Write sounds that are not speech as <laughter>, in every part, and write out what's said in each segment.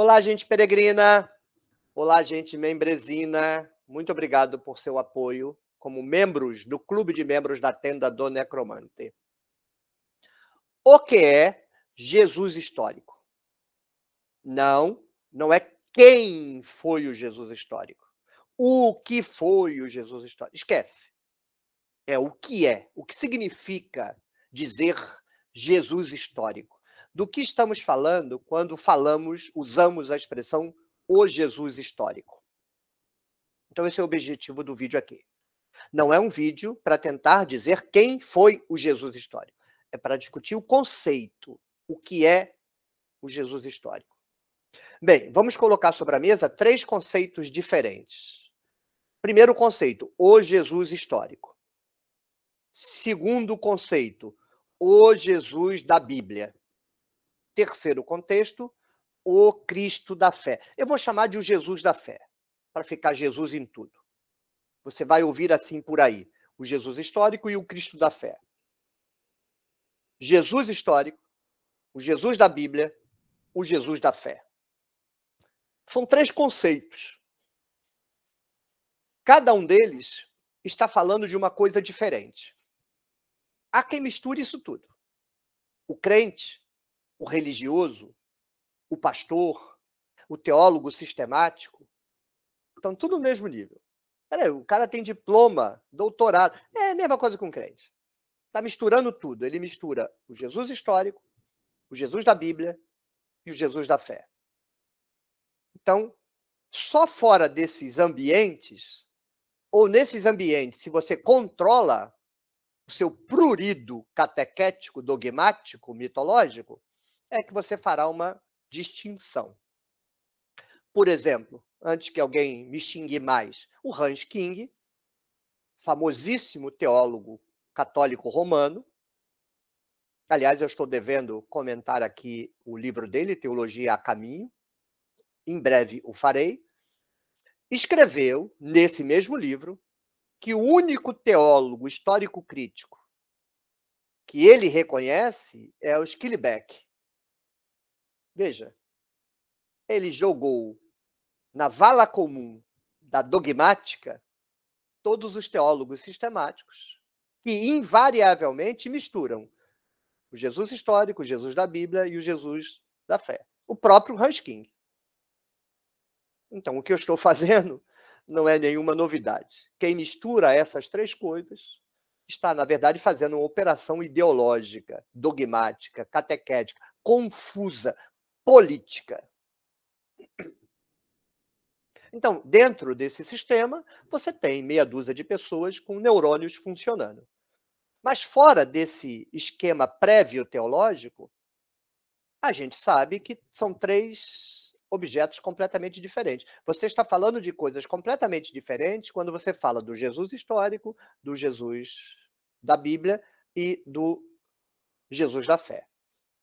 Olá, gente peregrina. Olá, gente membrezina. Muito obrigado por seu apoio como membros do clube de membros da tenda do Necromante. O que é Jesus histórico? Não, não é quem foi o Jesus histórico. O que foi o Jesus histórico? Esquece. É o que é, o que significa dizer Jesus histórico do que estamos falando quando falamos, usamos a expressão o Jesus histórico. Então, esse é o objetivo do vídeo aqui. Não é um vídeo para tentar dizer quem foi o Jesus histórico. É para discutir o conceito, o que é o Jesus histórico. Bem, vamos colocar sobre a mesa três conceitos diferentes. Primeiro conceito, o Jesus histórico. Segundo conceito, o Jesus da Bíblia. Terceiro contexto, o Cristo da fé. Eu vou chamar de o Jesus da fé, para ficar Jesus em tudo. Você vai ouvir assim por aí: o Jesus histórico e o Cristo da fé. Jesus histórico, o Jesus da Bíblia, o Jesus da fé. São três conceitos. Cada um deles está falando de uma coisa diferente. Há quem misture isso tudo. O crente o religioso, o pastor, o teólogo sistemático. Estão tudo no mesmo nível. Peraí, o cara tem diploma, doutorado. É a mesma coisa com o crente. Está misturando tudo. Ele mistura o Jesus histórico, o Jesus da Bíblia e o Jesus da fé. Então, só fora desses ambientes, ou nesses ambientes, se você controla o seu prurido catequético, dogmático, mitológico, é que você fará uma distinção. Por exemplo, antes que alguém me xingue mais, o Hans King, famosíssimo teólogo católico romano, aliás, eu estou devendo comentar aqui o livro dele, Teologia a Caminho, em breve o farei, escreveu nesse mesmo livro que o único teólogo histórico crítico que ele reconhece é o Schillebeck. Veja, ele jogou na vala comum da dogmática todos os teólogos sistemáticos, que invariavelmente misturam o Jesus histórico, o Jesus da Bíblia e o Jesus da fé. O próprio Hans King. Então, o que eu estou <laughs> fazendo não é nenhuma novidade. Quem mistura essas três coisas está, na verdade, fazendo uma operação ideológica, dogmática, catequética, confusa, política. Então, dentro desse sistema, você tem meia dúzia de pessoas com neurônios funcionando. Mas fora desse esquema prévio teológico, a gente sabe que são três objetos completamente diferentes. Você está falando de coisas completamente diferentes quando você fala do Jesus histórico, do Jesus da Bíblia e do Jesus da fé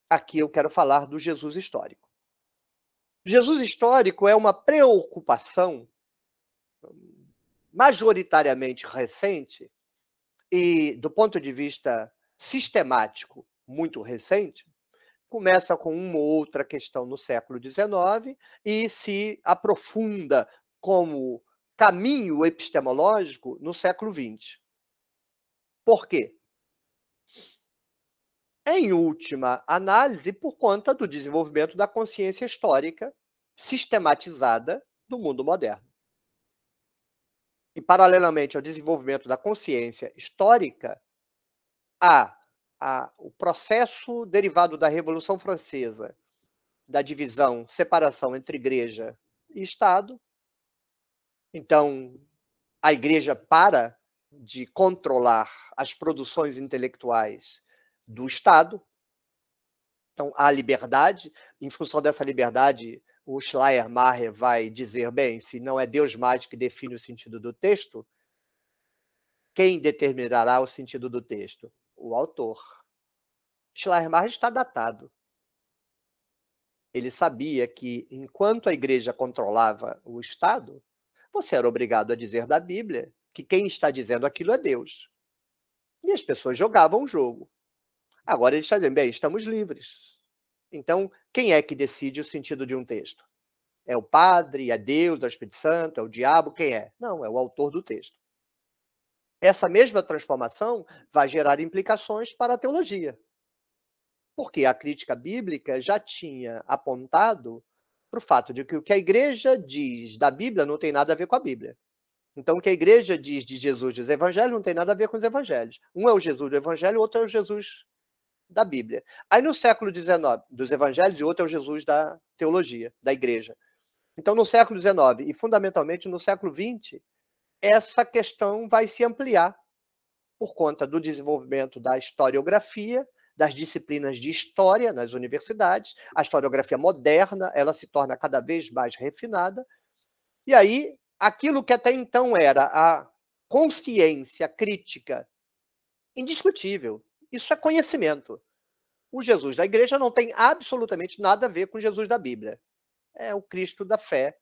aqui eu quero falar do Jesus histórico. Jesus histórico é uma preocupação hum, majoritariamente recente e, do ponto de vista sistemático, muito recente, começa com uma ou outra questão no século XIX e se aprofunda como caminho epistemológico no século XX. Por quê? em última análise, por conta do desenvolvimento da consciência histórica sistematizada do mundo moderno. E, paralelamente ao desenvolvimento da consciência histórica, há, há o processo derivado da Revolução Francesa, da divisão, separação entre igreja e Estado. Então, a igreja para de controlar as produções intelectuais do Estado. Então, há liberdade. Em função dessa liberdade, o Schleiermacher vai dizer: bem, se não é Deus mais que define o sentido do texto, quem determinará o sentido do texto? O autor. Schleiermacher está datado. Ele sabia que, enquanto a igreja controlava o Estado, você era obrigado a dizer da Bíblia que quem está dizendo aquilo é Deus. E as pessoas jogavam o jogo. Agora ele está dizendo, bem, estamos livres. Então, quem é que decide o sentido de um texto? É o padre, é Deus, é o Espírito Santo, é o diabo, quem é? Não, é o autor do texto. Essa mesma transformação vai gerar implicações para a teologia. Porque a crítica bíblica já tinha apontado para o fato de que o que a igreja diz da Bíblia não tem nada a ver com a Bíblia. Então, o que a igreja diz de Jesus dos evangelhos não tem nada a ver com os evangelhos. Um é o Jesus do evangelho, o outro é o Jesus da Bíblia. Aí no século XIX, dos evangelhos, e outro é o Jesus da teologia, da igreja. Então, no século XIX e fundamentalmente no século XX, essa questão vai se ampliar por conta do desenvolvimento da historiografia, das disciplinas de história nas universidades. A historiografia moderna, ela se torna cada vez mais refinada. E aí, aquilo que até então era a consciência crítica indiscutível isso é conhecimento. O Jesus da igreja não tem absolutamente nada a ver com o Jesus da Bíblia. É o Cristo da fé,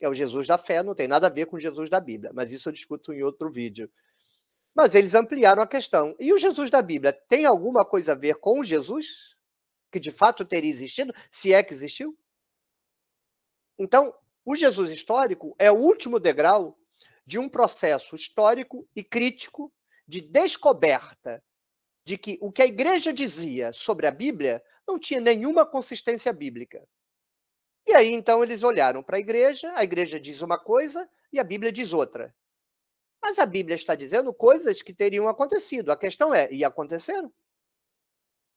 é o Jesus da fé, não tem nada a ver com o Jesus da Bíblia, mas isso eu discuto em outro vídeo. Mas eles ampliaram a questão. E o Jesus da Bíblia tem alguma coisa a ver com o Jesus que de fato teria existido, se é que existiu? Então, o Jesus histórico é o último degrau de um processo histórico e crítico de descoberta de que o que a igreja dizia sobre a Bíblia não tinha nenhuma consistência bíblica. E aí então eles olharam para a igreja, a igreja diz uma coisa e a Bíblia diz outra. Mas a Bíblia está dizendo coisas que teriam acontecido. A questão é, e aconteceram?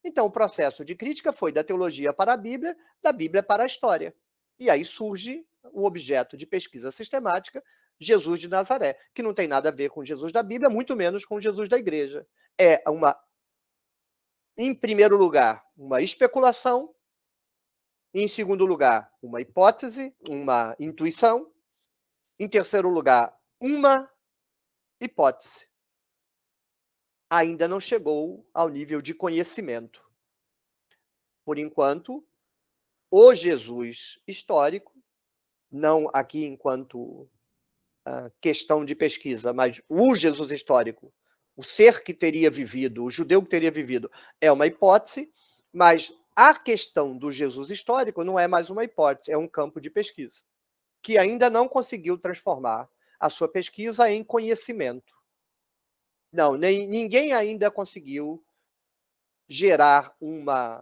Então o processo de crítica foi da teologia para a Bíblia, da Bíblia para a história. E aí surge o objeto de pesquisa sistemática, Jesus de Nazaré, que não tem nada a ver com Jesus da Bíblia, muito menos com Jesus da igreja. É uma em primeiro lugar, uma especulação, em segundo lugar, uma hipótese, uma intuição, em terceiro lugar, uma hipótese. Ainda não chegou ao nível de conhecimento. Por enquanto, o Jesus histórico, não aqui enquanto ah, questão de pesquisa, mas o Jesus histórico o ser que teria vivido, o judeu que teria vivido, é uma hipótese, mas a questão do Jesus histórico não é mais uma hipótese, é um campo de pesquisa, que ainda não conseguiu transformar a sua pesquisa em conhecimento. Não, nem, ninguém ainda conseguiu gerar uma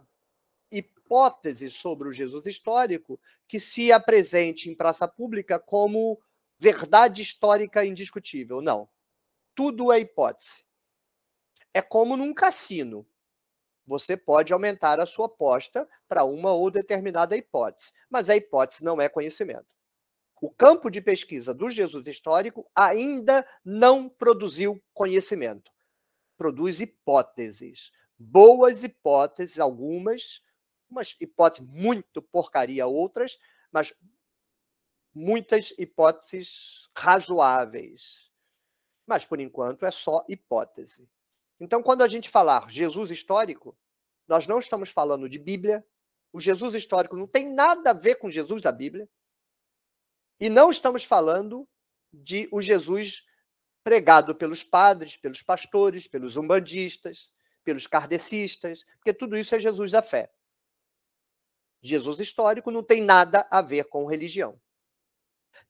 hipótese sobre o Jesus histórico que se apresente em praça pública como verdade histórica indiscutível. Não. Tudo é hipótese. É como num cassino. Você pode aumentar a sua aposta para uma ou determinada hipótese, mas a hipótese não é conhecimento. O campo de pesquisa do Jesus histórico ainda não produziu conhecimento. Produz hipóteses, boas hipóteses, algumas, umas hipóteses muito porcaria, outras, mas muitas hipóteses razoáveis. Mas, por enquanto, é só hipótese. Então, quando a gente falar Jesus histórico, nós não estamos falando de Bíblia. O Jesus histórico não tem nada a ver com Jesus da Bíblia. E não estamos falando de o Jesus pregado pelos padres, pelos pastores, pelos umbandistas, pelos kardecistas, porque tudo isso é Jesus da fé. Jesus histórico não tem nada a ver com religião.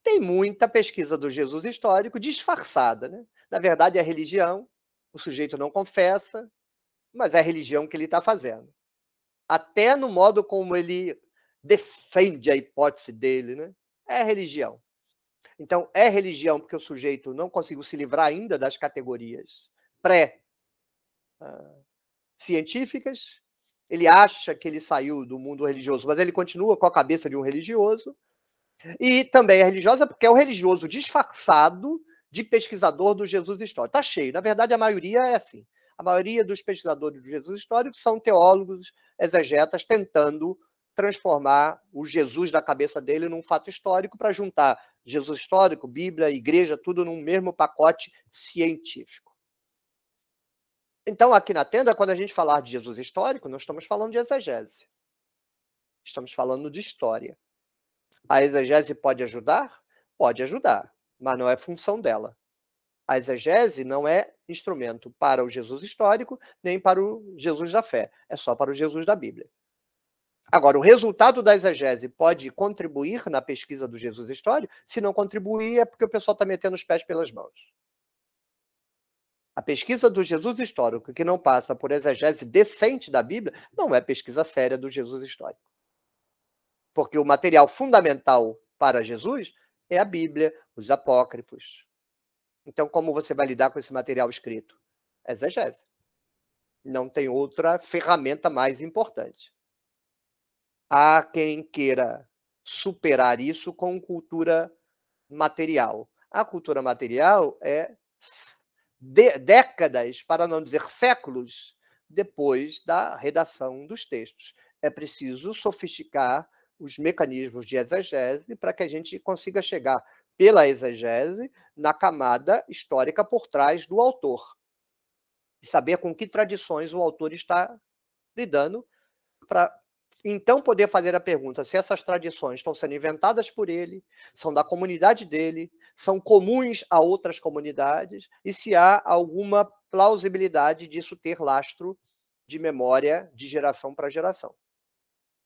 Tem muita pesquisa do Jesus histórico disfarçada, né? Na verdade, é religião, o sujeito não confessa, mas é a religião que ele está fazendo. Até no modo como ele defende a hipótese dele, né? É religião. Então, é religião porque o sujeito não conseguiu se livrar ainda das categorias pré-científicas. Ah, ele acha que ele saiu do mundo religioso, mas ele continua com a cabeça de um religioso. E também é religiosa porque é o religioso disfarçado de pesquisador do Jesus histórico. Está cheio. Na verdade, a maioria é assim. A maioria dos pesquisadores do Jesus histórico são teólogos, exegetas, tentando transformar o Jesus da cabeça dele num fato histórico para juntar Jesus histórico, Bíblia, igreja, tudo num mesmo pacote científico. Então, aqui na tenda, quando a gente falar de Jesus histórico, não estamos falando de exegese. Estamos falando de história. A exegese pode ajudar? Pode ajudar mas não é função dela. A exegese não é instrumento para o Jesus histórico, nem para o Jesus da fé, é só para o Jesus da Bíblia. Agora, o resultado da exegese pode contribuir na pesquisa do Jesus histórico? Se não contribuir, é porque o pessoal está metendo os pés pelas mãos. A pesquisa do Jesus histórico, que não passa por exegese decente da Bíblia, não é pesquisa séria do Jesus histórico. Porque o material fundamental para Jesus é a Bíblia, os apócrifos. Então, como você vai lidar com esse material escrito? Exegese. Não tem outra ferramenta mais importante. Há quem queira superar isso com cultura material. A cultura material é de, décadas, para não dizer séculos, depois da redação dos textos. É preciso sofisticar os mecanismos de exegese para que a gente consiga chegar pela exegese na camada histórica por trás do autor. E saber com que tradições o autor está lidando para então poder fazer a pergunta se essas tradições estão sendo inventadas por ele, são da comunidade dele, são comuns a outras comunidades e se há alguma plausibilidade disso ter lastro de memória de geração para geração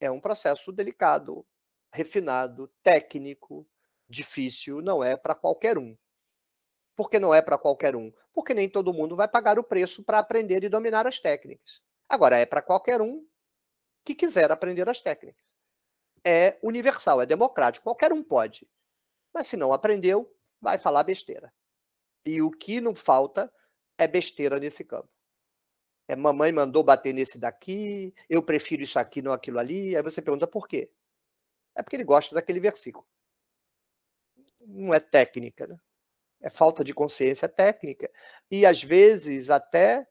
é um processo delicado, refinado, técnico, difícil, não é para qualquer um. Por que não é para qualquer um? Porque nem todo mundo vai pagar o preço para aprender e dominar as técnicas. Agora, é para qualquer um que quiser aprender as técnicas. É universal, é democrático, qualquer um pode. Mas se não aprendeu, vai falar besteira. E o que não falta é besteira nesse campo. É, mamãe mandou bater nesse daqui, eu prefiro isso aqui, não aquilo ali. Aí você pergunta por quê? É porque ele gosta daquele versículo. Não é técnica, né? é falta de consciência técnica. E às vezes até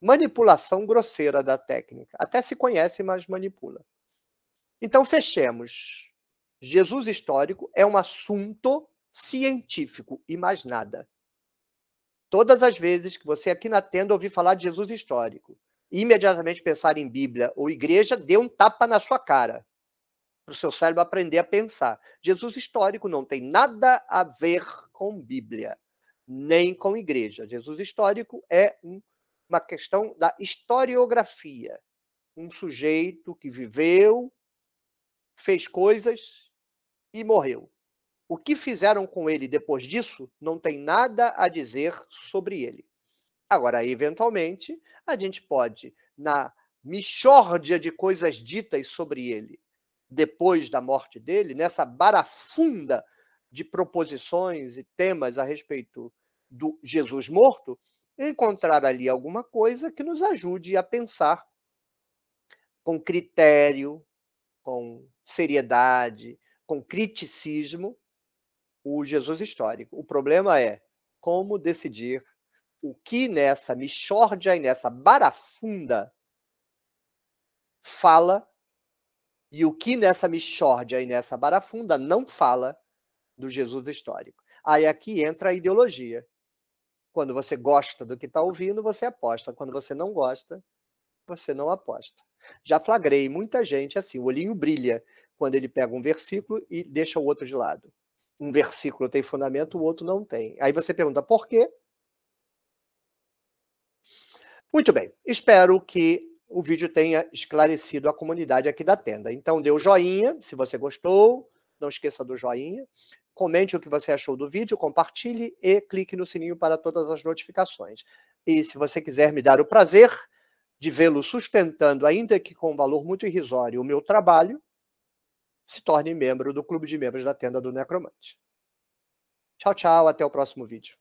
manipulação grosseira da técnica. Até se conhece, mas manipula. Então, fechemos. Jesus histórico é um assunto científico e mais nada. Todas as vezes que você aqui na tenda ouvir falar de Jesus histórico, imediatamente pensar em Bíblia ou igreja, dê um tapa na sua cara para o seu cérebro aprender a pensar. Jesus histórico não tem nada a ver com Bíblia, nem com igreja. Jesus histórico é um, uma questão da historiografia. Um sujeito que viveu, fez coisas e morreu. O que fizeram com ele depois disso não tem nada a dizer sobre ele. Agora, eventualmente, a gente pode, na michórdia de coisas ditas sobre ele depois da morte dele, nessa barafunda de proposições e temas a respeito do Jesus morto, encontrar ali alguma coisa que nos ajude a pensar com critério, com seriedade, com criticismo, o Jesus histórico. O problema é como decidir o que nessa mixórdia e nessa barafunda fala e o que nessa mixórdia e nessa barafunda não fala do Jesus histórico. Aí aqui entra a ideologia. Quando você gosta do que está ouvindo, você aposta. Quando você não gosta, você não aposta. Já flagrei muita gente assim, o olhinho brilha quando ele pega um versículo e deixa o outro de lado um versículo tem fundamento, o outro não tem. Aí você pergunta por quê? Muito bem, espero que o vídeo tenha esclarecido a comunidade aqui da tenda. Então, dê o um joinha, se você gostou, não esqueça do joinha. Comente o que você achou do vídeo, compartilhe e clique no sininho para todas as notificações. E se você quiser me dar o prazer de vê-lo sustentando, ainda que com um valor muito irrisório, o meu trabalho, se torne membro do Clube de Membros da Tenda do Necromante. Tchau, tchau, até o próximo vídeo.